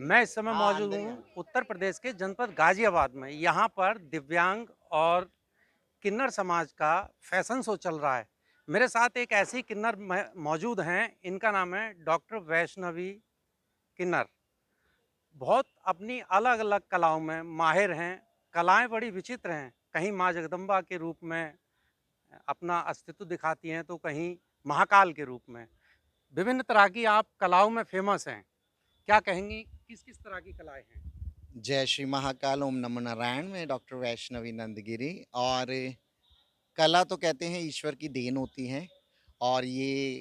मैं इस समय हाँ, मौजूद हूँ उत्तर प्रदेश के जनपद गाजियाबाद में यहाँ पर दिव्यांग और किन्नर समाज का फैशन शो चल रहा है मेरे साथ एक ऐसी किन्नर मौजूद हैं इनका नाम है डॉक्टर वैष्णवी किन्नर बहुत अपनी अलग अलग कलाओं में माहिर हैं कलाएं बड़ी विचित्र हैं कहीं माँ जगदम्बा के रूप में अपना अस्तित्व दिखाती हैं तो कहीं महाकाल के रूप में विभिन्न तरह की आप कलाओं में फेमस हैं क्या कहेंगे किस किस तरह की कलाएं हैं जय श्री महाकाल ओम नमो नारायण मैं डॉक्टर वैष्णवी नंदगिरी और कला तो कहते हैं ईश्वर की देन होती है और ये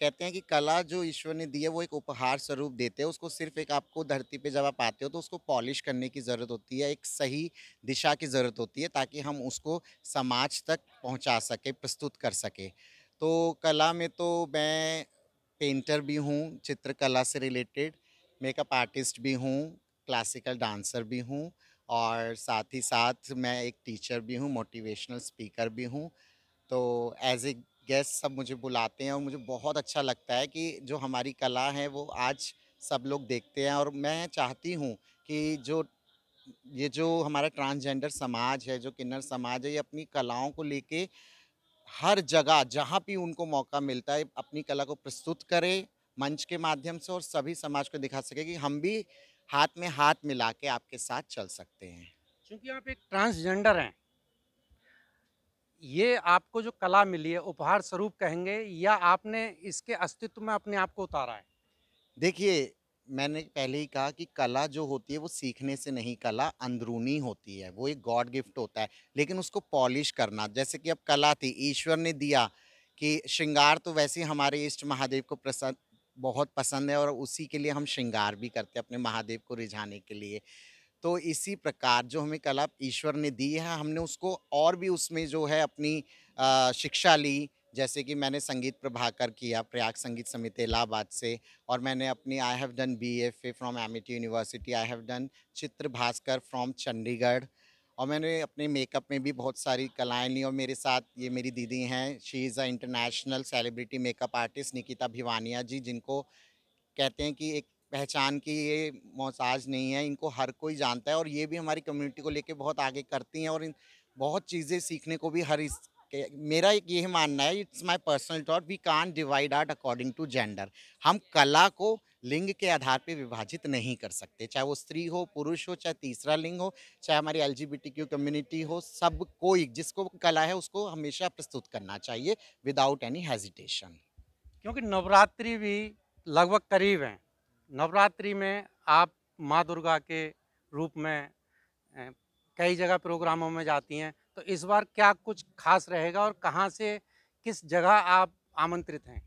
कहते हैं कि कला जो ईश्वर ने दी है वो एक उपहार स्वरूप देते हैं उसको सिर्फ एक आपको धरती पे जब आप आते हो तो उसको पॉलिश करने की ज़रूरत होती है एक सही दिशा की ज़रूरत होती है ताकि हम उसको समाज तक पहुंचा सके प्रस्तुत कर सके तो कला में तो मैं पेंटर भी हूँ चित्रकला से रिलेटेड मेकअप आर्टिस्ट भी हूँ क्लासिकल डांसर भी हूँ और साथ ही साथ मैं एक टीचर भी हूँ मोटिवेशनल स्पीकर भी हूँ तो एज ए गेस्ट सब मुझे बुलाते हैं और मुझे बहुत अच्छा लगता है कि जो हमारी कला है वो आज सब लोग देखते हैं और मैं चाहती हूँ कि जो ये जो हमारा ट्रांसजेंडर समाज है जो किन्नर समाज है ये अपनी कलाओं को लेके हर जगह जहाँ भी उनको मौका मिलता है अपनी कला को प्रस्तुत करें मंच के माध्यम से और सभी समाज को दिखा सके कि हम भी हाथ में हाथ मिला के आपके साथ चल सकते हैं क्योंकि आप एक ट्रांसजेंडर हैं ये आपको जो कला मिली है उपहार स्वरूप कहेंगे या आपने इसके अस्तित्व में अपने आप को उतारा है देखिए मैंने पहले ही कहा कि कला जो होती है वो सीखने से नहीं कला अंदरूनी होती है वो एक गॉड गिफ्ट होता है लेकिन उसको पॉलिश करना जैसे कि अब कला थी ईश्वर ने दिया कि श्रृंगार तो वैसे ही हमारे इष्ट महादेव को प्रसन्न बहुत पसंद है और उसी के लिए हम श्रृंगार भी करते हैं अपने महादेव को रिझाने के लिए तो इसी प्रकार जो हमें कला ईश्वर ने दी है हमने उसको और भी उसमें जो है अपनी आ, शिक्षा ली जैसे कि मैंने संगीत प्रभाकर किया प्रयाग संगीत समिति इलाहाबाद से और मैंने अपनी I have done B A from M university I have done Chitra Bhaskar from Chandigarh और मैंने अपने मेकअप में भी बहुत सारी कलाएँ ली और मेरे साथ ये मेरी दीदी हैं she is a international celebrity makeup artist Nikita Bhiwania ji जिनको कहते हैं कि एक पहचान की ये मोहताज नहीं है इनको हर कोई जानता है और ये भी हमारी कम्युनिटी को लेके बहुत आगे करती हैं और इन बहुत चीज़ें सीखने को भी हर इस मेरा एक ये मानना है it's my personal thought we can divide art according to gender हम कला को लिंग के आधार पे विभाजित नहीं कर सकते चाहे वो स्त्री हो पुरुष हो चाहे तीसरा लिंग हो चाहे हमारी एल कम्युनिटी हो सब कोई जिसको कला है उसको हमेशा प्रस्तुत करना चाहिए विदाउट एनी हेजिटेशन क्योंकि नवरात्रि भी लगभग करीब हैं नवरात्रि में आप माँ दुर्गा के रूप में कई जगह प्रोग्रामों में जाती हैं तो इस बार क्या कुछ खास रहेगा और कहाँ से किस जगह आप आमंत्रित हैं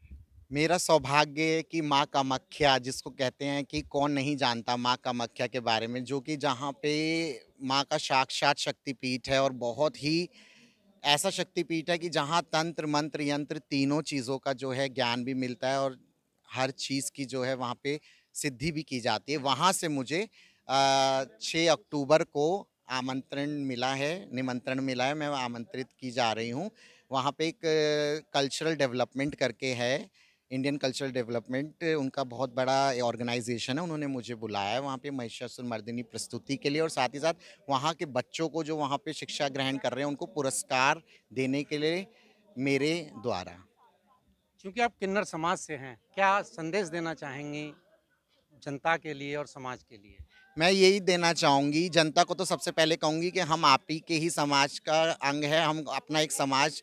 मेरा सौभाग्य है कि माँ कामाख्या जिसको कहते हैं कि कौन नहीं जानता माँ कामाख्या के बारे में जो कि जहाँ पे माँ का साक्षात शक्तिपीठ है और बहुत ही ऐसा शक्तिपीठ है कि जहाँ तंत्र मंत्र यंत्र तीनों चीज़ों का जो है ज्ञान भी मिलता है और हर चीज़ की जो है वहाँ पे सिद्धि भी की जाती है वहाँ से मुझे छः अक्टूबर को आमंत्रण मिला है निमंत्रण मिला है मैं आमंत्रित की जा रही हूँ वहाँ पे एक कल्चरल डेवलपमेंट करके है इंडियन कल्चरल डेवलपमेंट उनका बहुत बड़ा ऑर्गेनाइजेशन है उन्होंने मुझे बुलाया है वहाँ पे महिषासुर मर्दिनी प्रस्तुति के लिए और साथ ही साथ वहाँ के बच्चों को जो वहाँ पे शिक्षा ग्रहण कर रहे हैं उनको पुरस्कार देने के लिए मेरे द्वारा क्योंकि आप किन्नर समाज से हैं क्या संदेश देना चाहेंगी जनता के लिए और समाज के लिए मैं यही देना चाहूँगी जनता को तो सबसे पहले कहूँगी कि हम आप ही के ही समाज का अंग है हम अपना एक समाज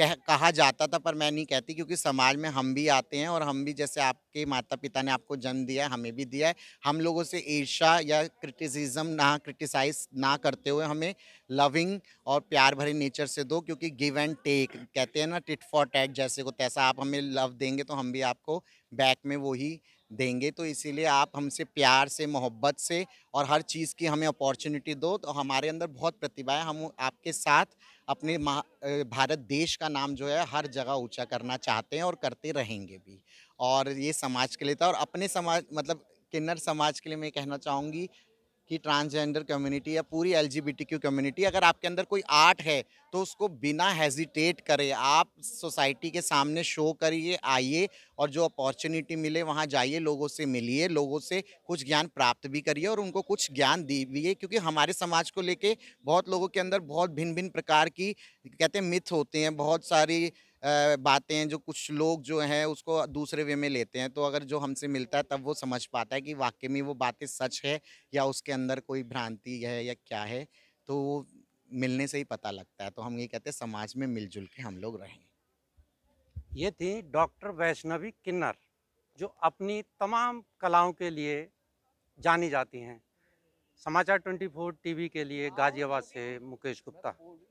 कह कहा जाता था पर मैं नहीं कहती क्योंकि समाज में हम भी आते हैं और हम भी जैसे आपके माता पिता ने आपको जन्म दिया है हमें भी दिया है हम लोगों से ईर्षा या क्रिटिसिज्म ना क्रिटिसाइज ना करते हुए हमें लविंग और प्यार भरे नेचर से दो क्योंकि गिव एंड टेक कहते हैं ना टिट फॉर टैट जैसे को तैसा आप हमें लव देंगे तो हम भी आपको बैक में वही देंगे तो इसीलिए आप हमसे प्यार से मोहब्बत से और हर चीज़ की हमें अपॉर्चुनिटी दो तो हमारे अंदर बहुत प्रतिभा है हम आपके साथ अपने भारत देश का नाम जो है हर जगह ऊंचा करना चाहते हैं और करते रहेंगे भी और ये समाज के लिए था और अपने समाज मतलब किन्नर समाज के लिए मैं कहना चाहूँगी कि ट्रांसजेंडर कम्युनिटी या पूरी एल कम्युनिटी अगर आपके अंदर कोई आर्ट है तो उसको बिना हेजिटेट करे आप सोसाइटी के सामने शो करिए आइए और जो अपॉर्चुनिटी मिले वहाँ जाइए लोगों से मिलिए लोगों से कुछ ज्ञान प्राप्त भी करिए और उनको कुछ ज्ञान दीजिए क्योंकि हमारे समाज को लेके बहुत लोगों के अंदर बहुत भिन्न भिन्न प्रकार की कहते हैं मिथ होते हैं बहुत सारी बातें जो कुछ लोग जो हैं उसको दूसरे वे में लेते हैं तो अगर जो हमसे मिलता है तब वो समझ पाता है कि वाकई में वो बातें सच है या उसके अंदर कोई भ्रांति है या क्या है तो वो मिलने से ही पता लगता है तो हम ये कहते हैं समाज में मिलजुल के हम लोग रहें ये थी डॉक्टर वैष्णवी किन्नर जो अपनी तमाम कलाओं के लिए जानी जाती हैं समाचार 24 टीवी के लिए गाजियाबाद से मुकेश गुप्ता